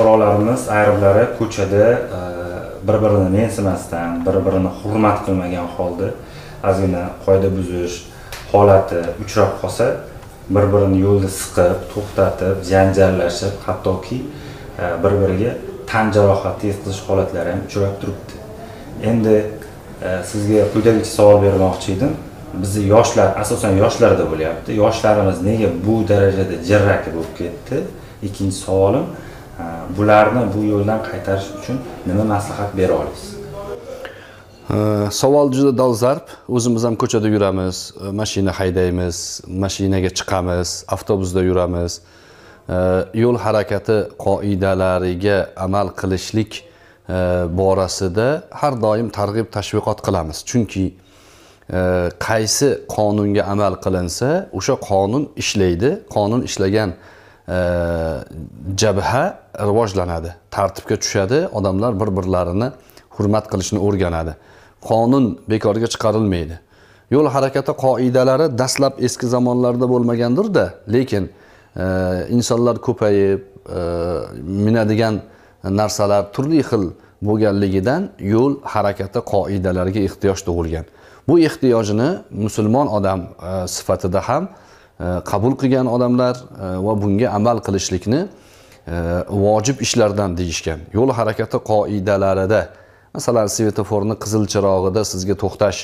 fuqarolarimiz ayrimlari ko'chada e, bir birini mensimasdan bir birini hurmat qilmagan holda ozgina qoida buzish holati uchrab qolsa bir birini yo'lda siqib to'xtatib janjallashib hattoki e, bir biriga tan jarohati yetkazish holatlari ham uchrab turibdi endi e, sizga quyidagicha savol bermoqchi edim bizni yoshlar asosan yoshlarda bo'lyapti yoshlarimiz nega bu darajada jirraki bo'lib ketdi ikkinchi savolim bularni bu yo'ldan qaytarish uchun nima maslahat bera olasiz savol juda dolzarb o'zimiz ham ko'chada yuramiz e, mashina haydaymiz mashinaga chiqamiz avtobusda yuramiz yo'l harakati qoidalariga amal qilishlik e, borasida har doim targ'ib tashviqot qilamiz chunki e, qaysi qonunga amal qilinsa o'sha qonun ishlaydi qonun ishlagan jabha rivojlanadi tartibga tushadi odamlar bir birlarini hurmat qilishni o'rganadi qonun bekorga chiqarilmaydi yo'l harakati qoidalari dastlab eski zamonlarda bo'lmagandirda lekin e, insonlar ko'payib e, minadigan narsalar turli xil bo'lganligidan yo'l harakati qoidalariga ehtiyoj tug'ilgan bu ehtiyojni musulmon odam e, sifatida ham E, qabul qilgan odamlar e, va bunga amal qilishlikni e, vojib ishlardan deyishgan yo'l harakati qoidalarida masalan svetoforni qizil chirog'ida sizga to'xtash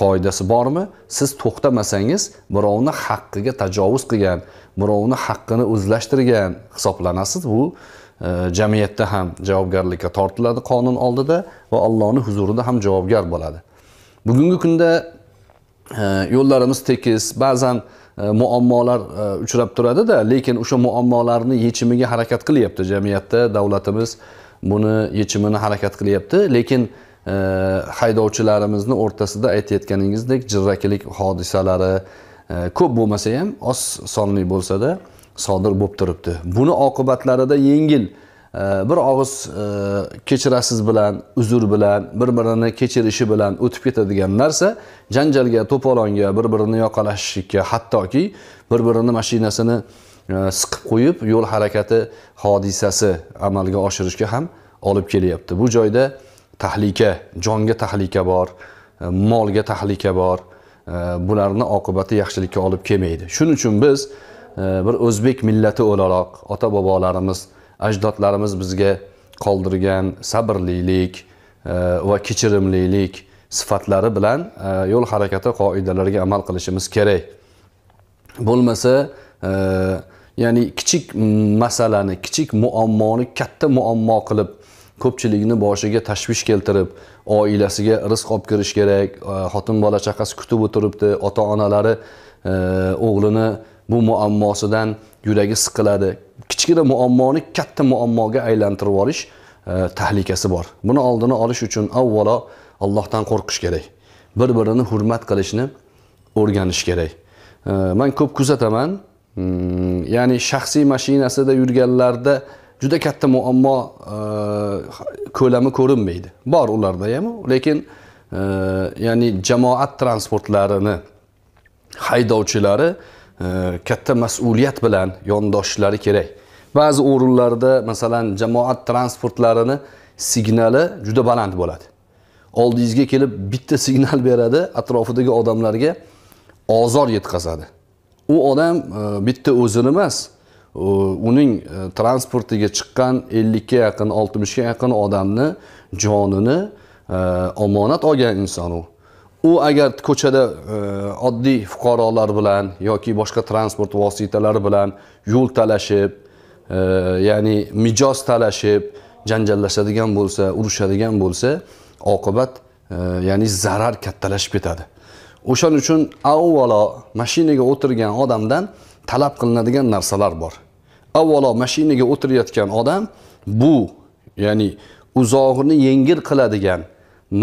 qoidasi bormi siz to'xtamasangiz birovni haqqiga tajovuz qilgan birovni haqqini o'zlashtirgan hisoblanasiz bu jamiyatda ham javobgarlikka tortiladi qonun oldida va allohni huzurida ham javobgar bo'ladi bugungi kunda yo'llarimiz tekis ba'zan e, muammolar e, uchrab turadida lekin o'sha muammolarni yechimiga harakat qilyapti jamiyatda davlatimiz buni yechimini harakat qilyapti lekin e, haydovchilarimizni o'rtasida aytayotganingizdek jirrakilik hodisalari ko'p bo'lmasa ham oz sonli bo'lsada sodir bo'lib turibdi buni oqibatlarida yengil bir og'iz e, kechirasiz bilan uzr bilan bir birini kechirishi bilan o'tib ketadigan narsa janjalga to'polonga bir birini yoqalashishlikka hattoki bir birini mashinasini e, siqib qo'yib yo'l harakati hodisasi amalga oshirishga ham olib kelyapti bu joyda tahlika jonga tahlika bor e, molga tahlika bor bularni oqibati yaxshilikka olib kelmaydi shuning uchun biz bir o'zbek millati o'laroq ota bobolarimiz ajdodlarimiz bizga qoldirgan sabrlilik e, va kechirimlilik sifatlari bilan e, yo'l harakati qoidalariga amal qilishimiz kerak bo'lmasa e, ya'ni kichik masalani kichik muammoni katta muammo qilib ko'pchilikni boshiga tashvish keltirib oilasiga rizq olib kirish kerak xotin bola chaqasi kutib o'tiribdi ota onalari o'g'lini bu muammosidan yuragi siqiladi kichkina muammoni katta muammoga aylantirib yuborish e, tahlikasi bor buni oldini olish uchun avvalo allohdan qo'rqish kerak bir birini hurmat qilishni o'rganish kerak e, man ko'p kuzataman hmm, ya'ni shaxsiy mashinasida yurganlarda juda katta muammo e, ko'lami ko'rinmaydi bor ularda ham lekin ya'ni jamoat transportlarini haydovchilari katta mas'uliyat bilan yondoshishlari kerak ba'zi o'rinlarda masalan jamoat transportlarini signali juda baland bo'ladi oldingizga kelib bitta signal beradi atrofidagi odamlarga ozor yetkazadi u odam e, bitta o'zini emas uning e, transportiga chiqqan ellikka yaqin oltmishga yaqin odamni jonini e, omonat olgan inson u u agar ko'chada e, oddiy fuqarolar bilan yoki boshqa transport vositalari bilan yo'l talashib e, ya'ni mijoz talashib janjallashadigan bo'lsa urushadigan bo'lsa oqibat e, ya'ni zarar kattalashib ketadi o'shaning uchun avvalo mashinaga o'tirgan odamdan talab qilinadigan narsalar bor avvalo mashinaga o'tirayotgan odam bu ya'ni uzog'ini yengil qiladigan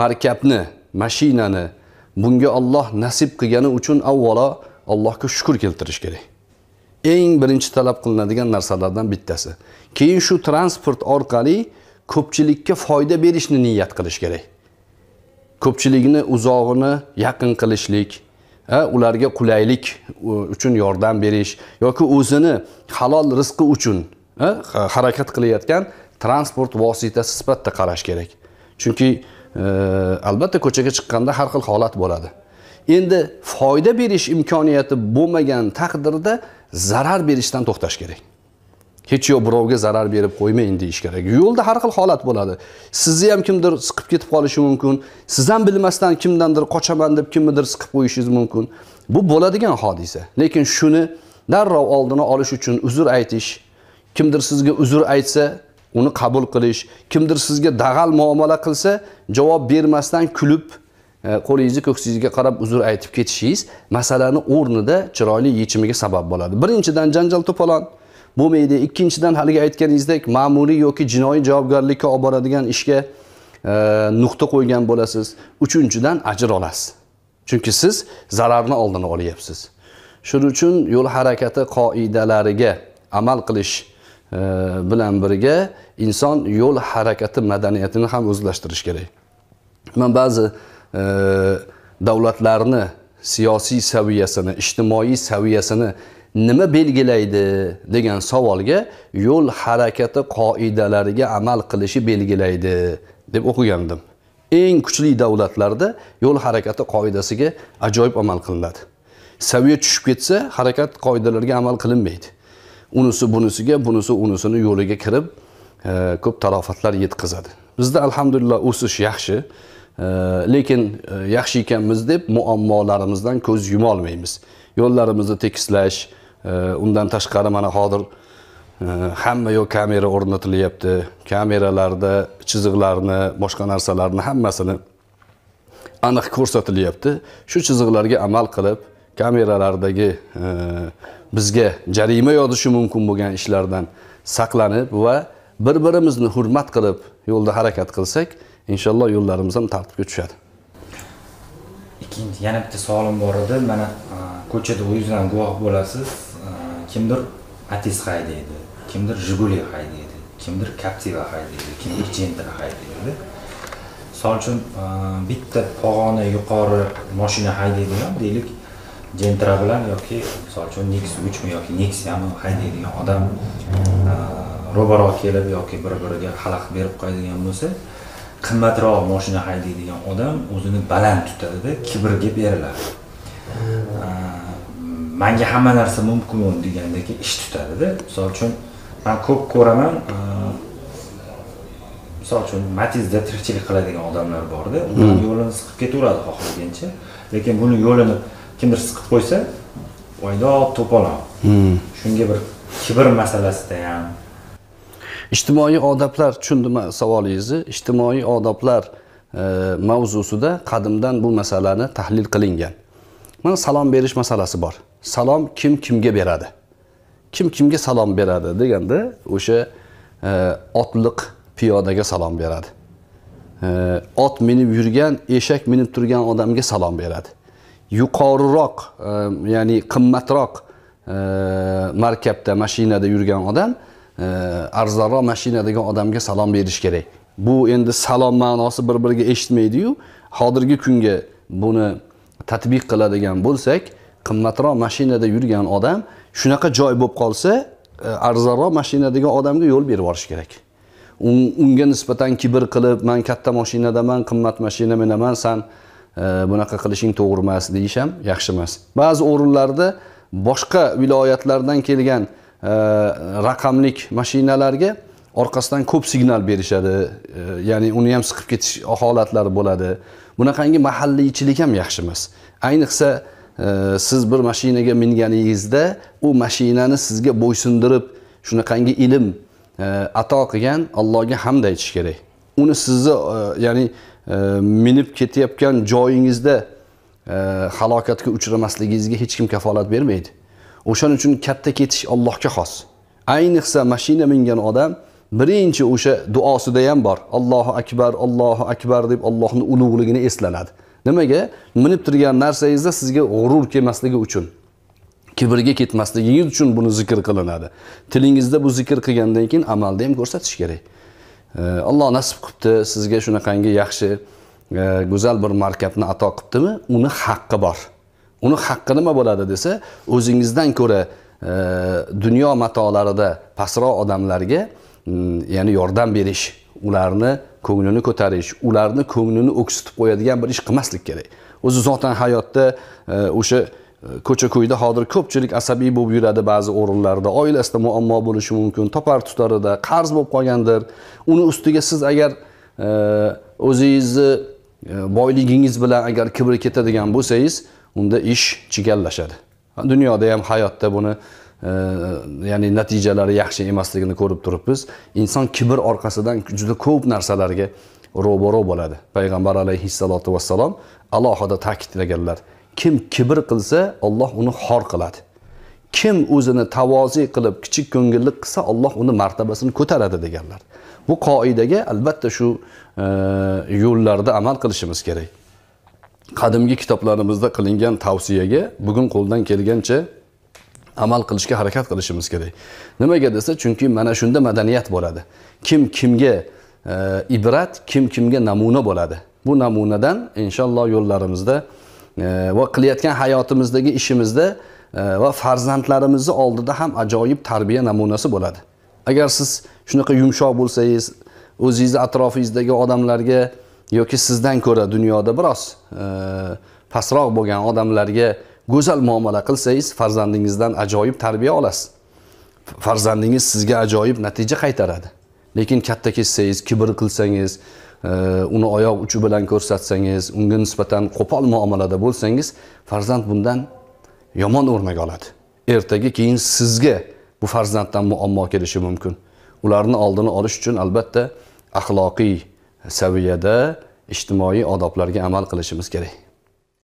markabni mashinani bunga Alloh nasib qilgani uchun avvalo Allohga shukr keltirish kerak eng birinchi talab qilinadigan narsalardan bittasi keyin shu transport orqali ko'pchilikka foyda berishni niyat qilish kerak ko'pchilikni uzog'ini yaqin qilishlik ularga qulaylik uchun yordam berish yoki o'zini halol rizqi uchun harakat qilayotgan transport vositasi sifatida qarash kerak chunki albatta ko'chaga chiqqanda har xil holat bo'ladi endi foyda berish imkoniyati bo'lmagan taqdirda zarar berishdan to'xtash kerak hech yo'q birovga zarar berib qo'ymang deyish kerak yo'lda har xil holat bo'ladi sizni ham kimdir siqib ketib qolishi mumkin siz ham bilmasdan kimdandir qochaman deb kimnidir siqib qo'yishingiz mumkin bu bo'ladigan hodisa lekin shuni darrov oldini olish uchun uzr aytish kimdir sizga uzr aytsa uni qabul qilish kimdir sizga dag'al muomala qilsa javob bermasdan kulib e, qo'lingizni ko'ksingizga qarab uzr aytib ketishingiz masalani o'rnida chiroyli yechimiga sabab bo'ladi birinchidan janjal to'polon bo'lmaydi ikkinchidan haligi aytganingizdek ma'muriy yoki jinoiy javobgarlikka olib boradigan ishga e, nuqta qo'ygan bo'lasiz uchinchidan ajr olasiz chunki siz zararni oldini olyapsiz shuning uchun yo'l harakati qoidalariga amal qilish E, bilan birga inson yo'l harakati madaniyatini ham o'zlashtirish kerak man ba'zi e, davlatlarni siyosiy saviyasini ijtimoiy saviyasini nima belgilaydi degan savolga yo'l harakati qoidalariga amal qilishi belgilaydi deb o'qigandim eng kuchli davlatlarda yo'l harakati qoidasiga ajoyib amal qilinadi saviya tushib ketsa harakat qoidalariga amal qilinmaydi unisi bunisiga bunisi unisini yo'liga kirib e, ko'p tarofatlar yetkazadi bizda alhamdulillah o'sish yaxshi e, lekin e, yaxshi ekanmiz deb muammolarimizdan ko'z yumolmaymiz yo'llarimizni tekislash undan tashqari mana hozir hamma yoq kamera o'rnatilyapti kameralarda chiziqlarni boshqa narsalarni hammasini aniq ko'rsatilyapti shu chiziqlarga amal qilib kameralardagi e, bizga jarima yozishi mumkin bo'lgan ishlardan saqlanib va bir birimizni hurmat qilib yo'lda harakat qilsak inshaalloh yo'llarimiz ham tartibga tushadi ikkinchi yana bitta savolim bor edi mana e, ko'chada o'zingizdan guvoh bo'lasiz e, kimdir atis haydaydi kimdir jiguli haydaydi kimdir captiva haydaydi kimdir gentra haydaydi misol uchun bitta pog'ona yuqori moshina haydaydigan deylik jentra bilan yoki misol uchun nex uchmi yoki nexiyami haydaydigan odam ro'baro kelib yoki bir biriga xalaqit berib qo'yadigan bo'lsa qimmatroq moshina haydaydigan odam o'zini baland tutadida kibrga beriladi manga hamma narsa mumkin deganda keyin ish tutadida misol uchun man ko'p ko'raman misol uchun matizda tirikchilik qiladigan odamlar borda ularni hmm. yo'lini siqib ketaveradi xohlagancha lekin buni yo'lini kimdir siqib qo'ysa o'ydoq to'polon hmm. shunga bir kibr masalasida ham ijtimoiy odoblar tushundimmi savolingizni ijtimoiy odoblar e, mavzusida qadimdan bu masalani tahlil qilingan mana salom berish masalasi bor salom kim kimga beradi kim kimga salom beradi deganda o'sha e, otliq piyodaga salom beradi e, ot minib yurgan eshak minib turgan odamga salom beradi yuqoriroq e, ya'ni qimmatroq e, markabda mashinada yurgan odam e, arzonroq mashina degan odamga salom berish kerak bu endi salom ma'nosi bir biriga eshitmaydiyu hozirgi kunga buni tatbiq qiladigan bo'lsak qimmatroq mashinada yurgan odam shunaqa joy bo'lib qolsa arzonroq mashinadagi odamga yo'l berib yuborish kerak unga nisbatan kibr qilib man katta mashinadaman qimmat mashina minaman san bunaqa qilishing to'g'ri emas deyish ham yaxshi emas ba'zi o'rinlarda boshqa viloyatlardan kelgan e, raqamlik mashinalarga orqasidan ko'p signal berishadi e, ya'ni uni ham siqib ketish holatlari bo'ladi bunaqangi mahalliychilik ham yaxshi emas ayniqsa e, siz bir mashinaga minganingizda u mashinani sizga bo'ysundirib shunaqangi ilm ato qilgan allohga hamd aytish kerak uni sizni ya'ni minib ketayotgan joyingizda e, halokatga uchramasligingizga hech kim kafolat bermaydi o'shaning uchun katta ketish allohga xos ayniqsa mashina mingan odam birinchi o'sha duosida ham bor allohu akbar allohu akbar deb allohni ulug'ligini eslanadi nimaga minib turgan narsangizda sizga g'urur kelmasligi uchun kibrga ketmasligingiz uchun buni zikr qilinadi tilingizda bu zikr qilgandan keyin amalda ham ko'rsatish kerak alloh nasib qilibdi sizga shunaqangi yaxshi e, go'zal bir markabni ato qilibdimi uni haqqi bor uni haqqi nima bo'ladi desa o'zingizdan ko'ra e, dunyo matolarida pastroq odamlarga ya'ni yordam berish ularni ko'nglini ko'tarish ularni ko'nglini o'ksitib qo'yadigan bir ish qilmaslik kerak o'zi zotan hayotda e, o'sha ko'cha ko'yda hozir ko'pchilik asabiy bo'lib yuradi ba'zi o'rinlarda oilasida muammo bo'lishi mumkin topar tutarida qarz bo'lib qolgandir uni ustiga siz agar e, o'zingizni e, boyligingiz bilan agar kibr ketadigan bo'lsangiz unda ish chigallashadi dunyoda ham hayotda buni e, ya'ni natijalari yaxshi emasligini ko'rib turibmiz inson kibr orqasidan juda ko'p narsalarga ro'baro bo'ladi payg'ambar alayhissalotu vassalom alohida ta'kidlaganlar kim kibr qilsa Alloh uni xor qiladi kim o'zini tavozi qilib kichik ko'ngillik qilsa Alloh uni martabasini ko'taradi deganlar bu qoidaga albatta shu e, yo'llarda amal qilishimiz kerak qadimgi kitoblarimizda qilingan tavsiyaga bugun qo'ldan kelgancha amal qilishga harakat qilishimiz kerak nimaga desa chunki mana shunda madaniyat bo'ladi kim kimga e, ibrat kim kimga namuna bo'ladi bu namunadan inshaalloh yo'llarimizda va qilayotgan hayotimizdagi ishimizda e, va farzandlarimizni oldida ham ajoyib tarbiya namunasi bo'ladi agar siz shunaqa yumshoq bo'lsangiz o'zingizni atrofingizdagi odamlarga yoki sizdan ko'ra dunyoda biroz e, pastroq bo'lgan odamlarga go'zal muomala qilsangiz farzandingizdan ajoyib tarbiya olasiz farzandingiz sizga ajoyib natija qaytaradi lekin katta ketsangiz kibr qilsangiz uni oyoq uchi bilan ko'rsatsangiz unga nisbatan qo'pol muomalada bo'lsangiz farzand bundan yomon o'rnak oladi ertaga keyin sizga bu farzanddan muammo kelishi mumkin ularni oldini olish uchun albatta axloqiy saviyada ijtimoiy odoblarga amal qilishimiz kerak